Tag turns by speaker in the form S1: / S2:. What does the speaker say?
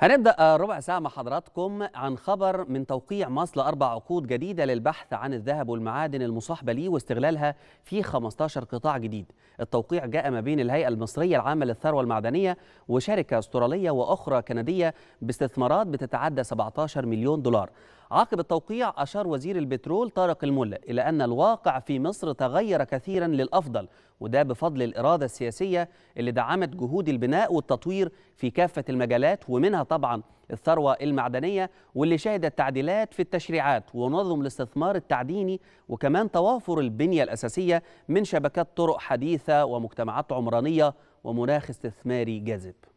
S1: هنبدأ ربع ساعة مع حضراتكم عن خبر من توقيع مصل أربع عقود جديدة للبحث عن الذهب والمعادن المصاحبة ليه واستغلالها في 15 قطاع جديد التوقيع جاء ما بين الهيئة المصرية العامة للثروة المعدنية وشركة استرالية وأخرى كندية باستثمارات بتتعدى 17 مليون دولار عقب التوقيع أشار وزير البترول طارق الملا إلى أن الواقع في مصر تغير كثيرا للأفضل وده بفضل الإرادة السياسية اللي دعمت جهود البناء والتطوير في كافة المجالات ومنها طبعا الثروة المعدنية واللي شهدت تعديلات في التشريعات ونظم الاستثمار التعديني وكمان توافر البنية الأساسية من شبكات طرق حديثة ومجتمعات عمرانية ومناخ استثماري جاذب